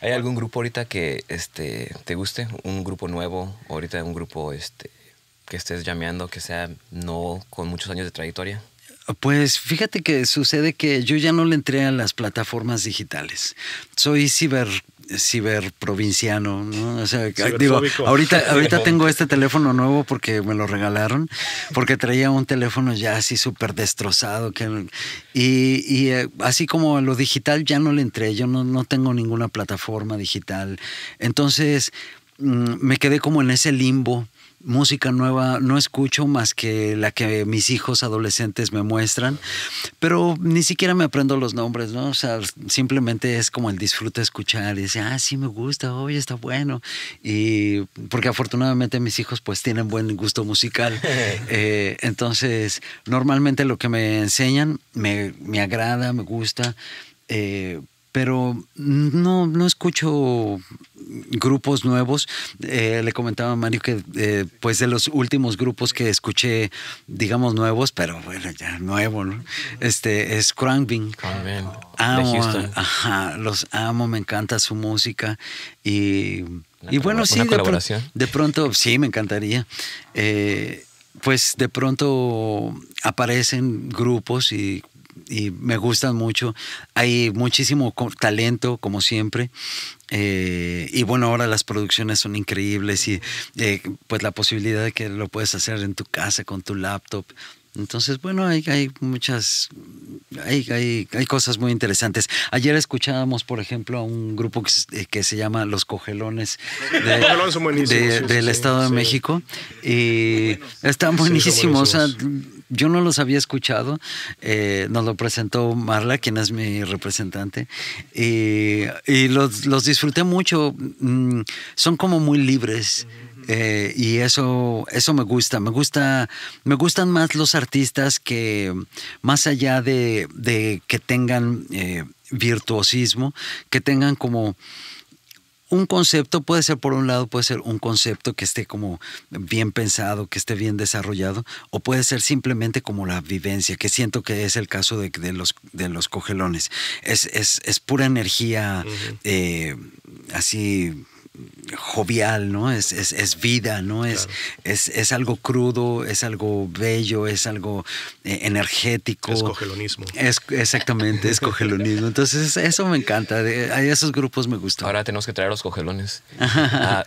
¿Hay algún grupo ahorita que este, te guste? ¿Un grupo nuevo? ¿Ahorita un grupo este, que estés llameando que sea no con muchos años de trayectoria? Pues fíjate que sucede que yo ya no le entré a las plataformas digitales. Soy ciber ciberprovinciano, ¿no? O sea, digo, ahorita, ahorita tengo este teléfono nuevo porque me lo regalaron, porque traía un teléfono ya así súper destrozado. Que, y, eh, así como lo digital ya no le entré, yo no, tengo ninguna plataforma digital. Entonces mm, me quedé como en ese limbo música nueva no escucho más que la que mis hijos adolescentes me muestran, pero ni siquiera me aprendo los nombres, ¿no? O sea, simplemente es como el disfrute escuchar y decir, ah, sí me gusta, hoy está bueno. Y porque afortunadamente mis hijos pues tienen buen gusto musical. Eh, entonces, normalmente lo que me enseñan me, agrada, me gusta, eh, pero no, no escucho grupos nuevos. Eh, le comentaba a Mario que, eh, pues, de los últimos grupos que escuché, digamos nuevos, pero bueno, ya nuevo, Este es Cranbin. Amo, ajá, los amo, me encanta su música y. y bueno, sí, de, de, pronto, sí, me encantaría. Eh, pues de pronto aparecen grupos y y me gustan mucho. Hay muchísimo talento, como siempre. Eh, y bueno, ahora las producciones son increíbles y eh, pues la posibilidad de que lo puedes hacer en tu casa con tu laptop. Entonces, bueno, hay, hay muchas hay, hay, cosas muy interesantes. Ayer escuchábamos, por ejemplo, a un grupo que, se eh, llama Los Cogelones del Estado de México. Y están buenísimos. yo no los había escuchado. Eh, nos lo presentó Marla, quien es mi representante. Y, los, los, disfruté mucho. Mm, son como muy libres. Eh, y eso, eso me gusta. Me gusta, me gustan más los artistas que, más allá de, que tengan eh, virtuosismo, que tengan como un concepto puede ser por un lado puede ser un concepto que esté como bien pensado que esté bien desarrollado o puede ser simplemente como la vivencia que siento que es el caso de, de los de los cogelones es, pura energía eh, así jovial, ¿no? Es, es, es vida, ¿no? Es, es, es, algo crudo, es algo bello, es algo eh, energético. Es exactamente, es cogelonismo. Entonces, eso me encanta. a esos grupos me gustan. Ahora tenemos que traer los cogelones. Ah,